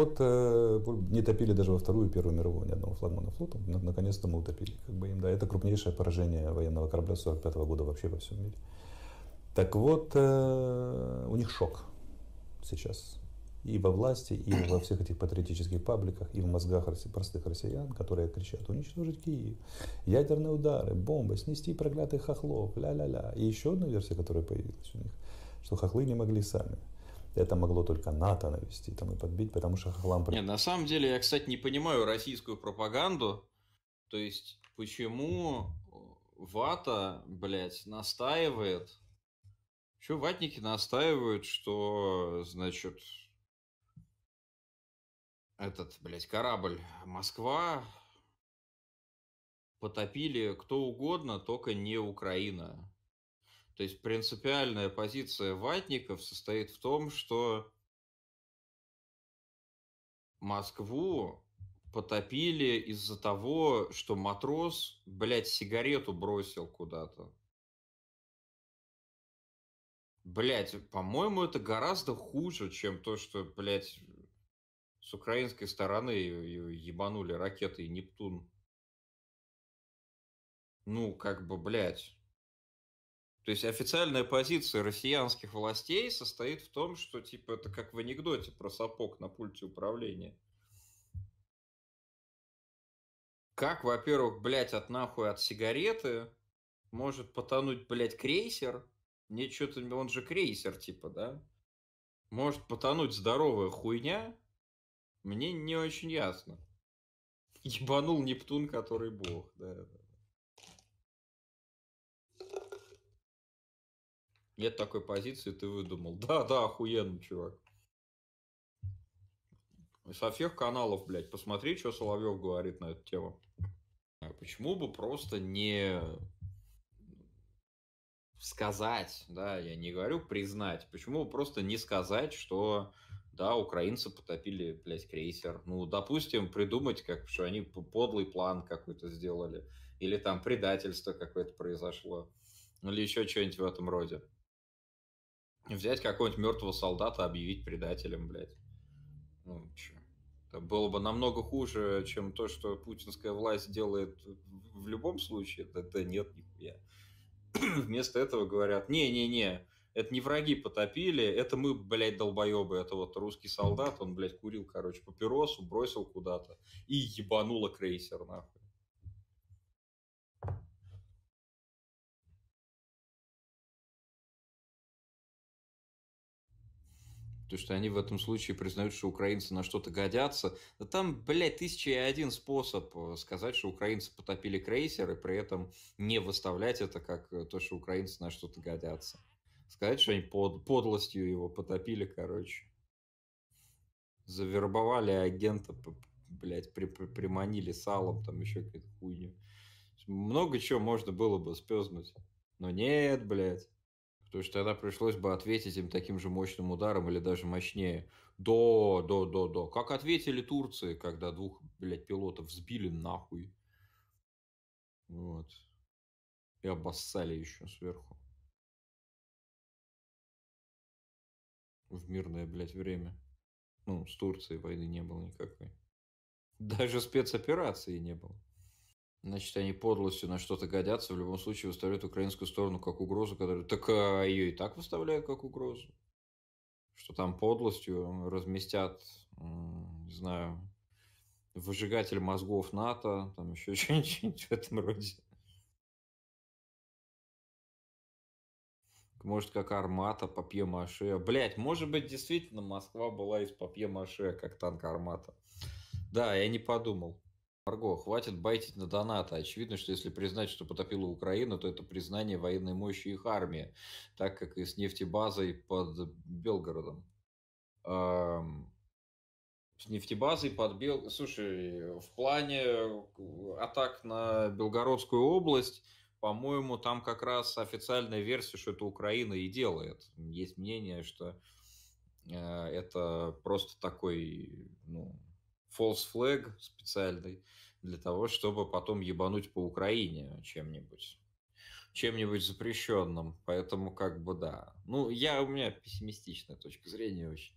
Вот э, не топили даже во Вторую и Первую мировую ни одного флагмана флота. Наконец-то мы утопили. Как бы им, да, это крупнейшее поражение военного корабля 1945 года вообще во всем мире. Так вот, э, у них шок сейчас. И во власти, и во всех этих патриотических пабликах, и в мозгах простых россиян, которые кричат уничтожить Киев, ядерные удары, бомбы, снести проклятых хохлов, ля-ля-ля. И еще одна версия, которая появилась у них, что хохлы не могли сами. Это могло только НАТО навести там и подбить, потому что хохлам... Не, на самом деле я, кстати, не понимаю российскую пропаганду. То есть, почему вата, блядь, настаивает... Че ватники настаивают, что, значит, этот, блядь, корабль Москва потопили кто угодно, только не Украина. То есть принципиальная позиция ватников состоит в том, что Москву потопили из-за того, что матрос, блядь, сигарету бросил куда-то. Блять, по-моему, это гораздо хуже, чем то, что, блядь, с украинской стороны ебанули ракеты и Нептун. Ну, как бы, блядь. То есть официальная позиция россиянских властей состоит в том, что типа это как в анекдоте про сапог на пульте управления. Как, во-первых, блядь, от нахуй от сигареты может потонуть, блядь, крейсер? Мне что-то, он же крейсер, типа, да? Может потонуть здоровая хуйня? Мне не очень ясно. Ебанул Нептун, который бог, да. да. нет такой позиции, ты выдумал. Да, да, охуенно, чувак. Со всех каналов, блядь, посмотри, что Соловьев говорит на эту тему. А почему бы просто не сказать, да, я не говорю признать, почему бы просто не сказать, что да, украинцы потопили, блядь, крейсер. Ну, допустим, придумать, как, что они подлый план какой-то сделали. Или там предательство какое-то произошло. Или еще что-нибудь в этом роде. Взять какого-нибудь мертвого солдата, объявить предателем, блядь. Ну, чё. Это было бы намного хуже, чем то, что путинская власть делает в любом случае. Да, да нет, нихуя. Вместо этого говорят, не-не-не, это не враги потопили, это мы, блядь, долбоебы. Это вот русский солдат, он, блядь, курил, короче, папиросу, бросил куда-то и ебануло крейсер, нахуй. то, что они в этом случае признают, что украинцы на что-то годятся. Да там, блядь, тысяча и один способ э, сказать, что украинцы потопили крейсер, и при этом не выставлять это как э, то, что украинцы на что-то годятся. Сказать, что они под, подлостью его потопили, короче. Завербовали агента, блядь, при, при, приманили салом, там еще какую-то хуйню. Много чего можно было бы спезнуть. Но нет, блядь. Потому что тогда пришлось бы ответить им таким же мощным ударом или даже мощнее. До, до, до, до. Как ответили Турции, когда двух, блядь, пилотов сбили нахуй. Вот. И обоссали еще сверху. В мирное, блядь, время. Ну, с Турцией войны не было никакой. Даже спецоперации не было. Значит, они подлостью на что-то годятся, в любом случае выставляют украинскую сторону как угрозу, которую так а, ее и так выставляют как угрозу. Что там подлостью разместят, не знаю, выжигатель мозгов НАТО, там еще что-нибудь в этом роде. Может, как армата, папье-маше. Блять, может быть, действительно Москва была из папье-маше, как танк армата. Да, я не подумал. Марго, хватит байтить на донаты. Очевидно, что если признать, что потопило Украину, то это признание военной мощи их армии, так как и с нефтебазой под Белгородом. Эм... С нефтебазой под Бел... Слушай, в плане э, атак на Белгородскую область, по-моему, там как раз официальная версия, что это Украина и делает. Есть мнение, что э, это просто такой, ну, false flag специальный для того, чтобы потом ебануть по Украине чем-нибудь чем-нибудь запрещенным. Поэтому как бы да. Ну, я, у меня пессимистичная точка зрения очень.